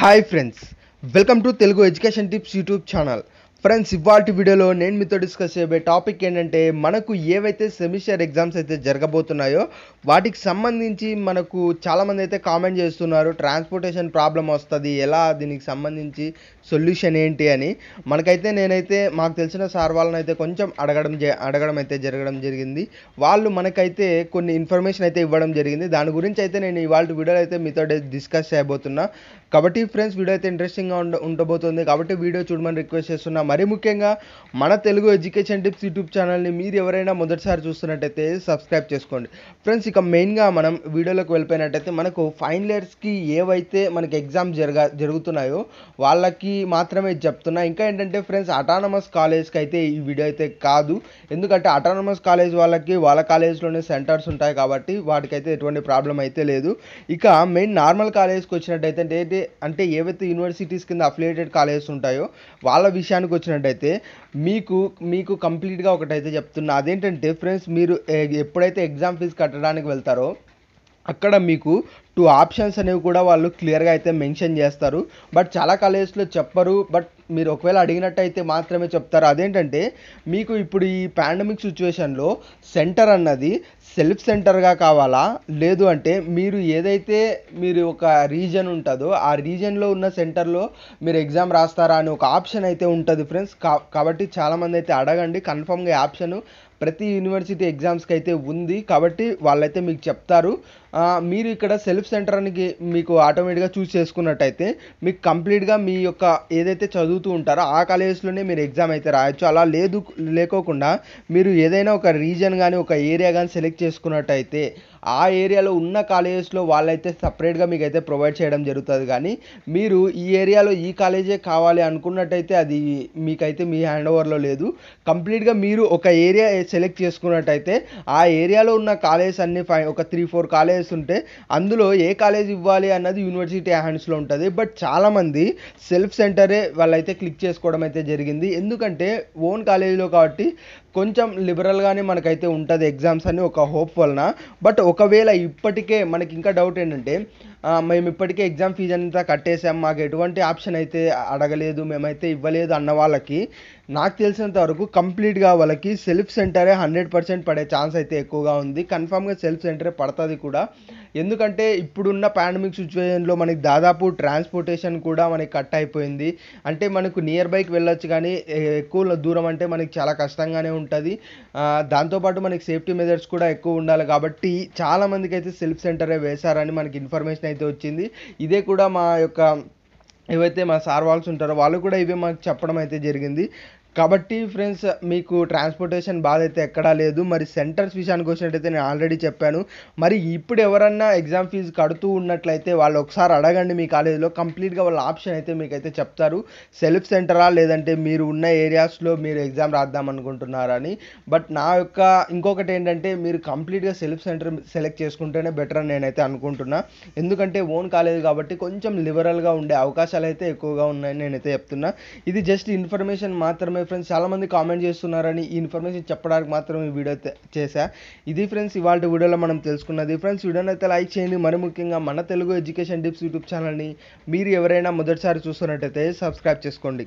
hi friends welcome to Telugu education tips YouTube channel friends ఇవాళ వీడియోలో నేను మీతో డిస్కస్ చేయబోయే టాపిక్ ఏంటంటే మనకు ఏవైతే సెమిస్టర్ ఎగ్జామ్స్ అయితే జరగబోతున్నాయో వాటికి సంబంధించి మనకు చాలామంది అయితే కామెంట్ చేస్తున్నారు ట్రాన్స్పోర్టేషన్ ప్రాబ్లం వస్తుంది ఎలా దీనికి సంబంధించి సొల్యూషన్ ఏంటి అని మనకైతే నేనైతే మాకు తెలిసిన సార్ వాళ్ళని అయితే కొంచెం అడగడం అడగడం అయితే జరగడం జరిగింది వాళ్ళు మనకైతే కొన్ని ఇన్ఫర్మేషన్ అయితే ఇవ్వడం జరిగింది దాని గురించి అయితే నేను ఇవాళ వీడియోలో అయితే మీతో డిస్కస్ చేయబోతున్నా కాబట్టి ఫ్రెండ్స్ వీడియో అయితే ఇంట్రెస్టింగ్గా ఉండబోతుంది కాబట్టి వీడియో చూడమని రిక్వెస్ట్ చేస్తున్నా మరి ముఖ్యంగా మన తెలుగు ఎడ్యుకేషన్ టిప్స్ యూట్యూబ్ ఛానల్ని మీరు ఎవరైనా మొదటిసారి చూస్తున్నట్టయితే సబ్స్క్రైబ్ చేసుకోండి ఫ్రెండ్స్ ఇక మెయిన్గా మనం వీడియోలోకి వెళ్ళిపోయినట్టయితే మనకు ఫైనల్ ఇయర్స్కి ఏవైతే మనకి ఎగ్జామ్ జరగ జరుగుతున్నాయో వాళ్ళకి మాత్రమే చెప్తున్నా ఇంకా ఏంటంటే ఫ్రెండ్స్ అటానమస్ కాలేజ్కి అయితే ఈ వీడియో అయితే కాదు ఎందుకంటే అటానమస్ కాలేజ్ వాళ్ళకి వాళ్ళ కాలేజ్లోనే సెంటర్స్ ఉంటాయి కాబట్టి వాటికైతే ఎటువంటి ప్రాబ్లం అయితే లేదు ఇక మెయిన్ నార్మల్ కాలేజ్కి వచ్చినట్టయితే అంటే ఏవైతే యూనివర్సిటీస్ కింద అఫిలియేటెడ్ కాలేజెస్ ఉంటాయో వాళ్ళ విషయానికి వచ్చినట్టయితే మీకు మీకు కంప్లీట్గా ఒకటైతే చెప్తున్నా అదేంటంటే ఫ్రెండ్స్ మీరు ఎప్పుడైతే ఎగ్జామ్ ఫీజు కట్టడానికి వెళ్తారో అక్కడ మీకు టూ ఆప్షన్స్ అనేవి కూడా వాళ్ళు క్లియర్గా అయితే మెన్షన్ చేస్తారు బట్ చాలా కాలేజెస్లో చెప్పరు బట్ మీరు ఒకవేళ అడిగినట్టయితే మాత్రమే చెప్తారు అదేంటంటే మీకు ఇప్పుడు ఈ పాండమిక్ సిచ్యువేషన్లో సెంటర్ అన్నది సెల్ఫ్ సెంటర్గా కావాలా లేదు అంటే మీరు ఏదైతే మీరు ఒక రీజన్ ఉంటుందో ఆ రీజన్లో ఉన్న సెంటర్లో మీరు ఎగ్జామ్ రాస్తారా అని ఒక ఆప్షన్ అయితే ఉంటుంది ఫ్రెండ్స్ కాబట్టి చాలామంది అయితే అడగండి కన్ఫామ్గా ఈ ఆప్షన్ ప్రతి యూనివర్సిటీ ఎగ్జామ్స్కి అయితే ఉంది కాబట్టి వాళ్ళైతే మీకు చెప్తారు మీరు ఇక్కడ సెల్ఫ్ హెల్ప్ సెంటర్ అని మీకు ఆటోమేటిక్గా చూస్ చేసుకున్నట్టయితే మీకు కంప్లీట్గా మీ యొక్క ఏదైతే చదువుతూ ఉంటారో ఆ కాలేజెస్లోనే మీరు ఎగ్జామ్ అయితే రాయొచ్చు అలా లేదు లేకోకుండా మీరు ఏదైనా ఒక రీజన్ కానీ ఒక ఏరియా కానీ సెలెక్ట్ చేసుకున్నట్టయితే ఆ ఏరియాలో ఉన్న కాలేజెస్లో వాళ్ళైతే సపరేట్గా మీకు అయితే ప్రొవైడ్ చేయడం జరుగుతుంది కానీ మీరు ఈ ఏరియాలో ఈ కాలేజే కావాలి అనుకున్నట్టయితే అది మీకైతే మీ హ్యాండ్ ఓవర్లో లేదు కంప్లీట్గా మీరు ఒక ఏరియా సెలెక్ట్ చేసుకున్నట్టయితే ఆ ఏరియాలో ఉన్న కాలేజెస్ అన్ని ఫైవ్ ఒక త్రీ ఫోర్ కాలేజెస్ ఉంటే అందులో ఏ కాలేజ్ ఇవ్వాలి అన్నది యూనివర్సిటీ హ్యాండ్స్లో ఉంటుంది బట్ చాలామంది సెల్ఫ్ సెంటరే వాళ్ళైతే క్లిక్ చేసుకోవడం అయితే జరిగింది ఎందుకంటే ఓన్ కాలేజీలో కాబట్టి కొంచెం లిబరల్గానే మనకైతే ఉంటుంది ఎగ్జామ్స్ అని ఒక హోప్ వలన బట్ ఒకవేళ ఇప్పటికే మనకి ఇంకా డౌట్ ఏంటంటే మేము ఇప్పటికే ఎగ్జామ్ ఫీజు అంతా కట్టేసాం మాకు ఎటువంటి ఆప్షన్ అయితే అడగలేదు మేమైతే ఇవ్వలేదు అన్న వాళ్ళకి నాకు తెలిసినంత వరకు కంప్లీట్గా వాళ్ళకి సెల్ఫ్ సెంటరే హండ్రెడ్ పర్సెంట్ పడే ఛాన్స్ అయితే ఎక్కువగా ఉంది కన్ఫామ్గా సెల్ఫ్ సెంటరే పడుతుంది కూడా ఎందుకంటే ఇప్పుడున్న పాండమిక్ సిచ్యువేషన్లో మనకి దాదాపు ట్రాన్స్పోర్టేషన్ కూడా మనకి కట్ అయిపోయింది అంటే మనకు నియర్ బైకి వెళ్ళొచ్చు కానీ ఎక్కువ దూరం అంటే మనకి చాలా కష్టంగానే ఉంటుంది దాంతోపాటు మనకి సేఫ్టీ మెజర్స్ కూడా ఎక్కువ ఉండాలి కాబట్టి చాలామందికి అయితే సెల్ఫ్ సెంటరే వేశారని మనకి ఇన్ఫర్మేషన్ అయితే అయితే వచ్చింది ఇదే కూడా మా యొక్క ఏవైతే మా సార్ వాళ్ళు ఉంటారో వాళ్ళు కూడా ఇవే మాకు చెప్పడం అయితే జరిగింది కాబట్టి ఫ్రెండ్స్ మీకు ట్రాన్స్పోర్టేషన్ బాధ అయితే ఎక్కడా లేదు మరి సెంటర్స్ విషయానికి వచ్చినట్టయితే నేను ఆల్రెడీ చెప్పాను మరి ఇప్పుడు ఎవరన్నా ఎగ్జామ్ ఫీజు కడుతూ ఉన్నట్లయితే వాళ్ళు ఒకసారి అడగండి మీ కాలేజీలో కంప్లీట్గా వాళ్ళ ఆప్షన్ అయితే మీకు అయితే చెప్తారు సెల్ఫ్ సెంటరా లేదంటే మీరు ఉన్న ఏరియాస్లో మీరు ఎగ్జామ్ రాద్దాం అనుకుంటున్నారని బట్ నా యొక్క ఇంకొకటి ఏంటంటే మీరు కంప్లీట్గా సెల్ఫ్ సెంటర్ సెలెక్ట్ చేసుకుంటేనే బెటర్ అని నేనైతే అనుకుంటున్నా ఎందుకంటే ఓన్ కాలేజ్ కాబట్టి కొంచెం లిబరల్గా ఉండే అవకాశాలు అయితే ఎక్కువగా ఉన్నాయని నేనైతే చెప్తున్నా ఇది జస్ట్ ఇన్ఫర్మేషన్ మాత్రమే ఫ్రెండ్స్ చాలామంది కామెంట్ చేస్తున్నారని ఈ ఇన్ఫర్మేషన్ చెప్పడానికి మాత్రం ఈ వీడియో చేశా ఇది ఫ్రెండ్స్ ఇవాళ వీడియోలో మనం తెలుసుకున్నది ఫ్రెండ్స్ వీడియోని అయితే లైక్ చేయండి మరి ముఖ్యంగా మన తెలుగు ఎడ్యుకేషన్ టిప్స్ యూట్యూబ్ ఛానల్ని మీరు ఎవరైనా మొదటిసారి చూస్తున్నట్టయితే సబ్స్క్రైబ్ చేసుకోండి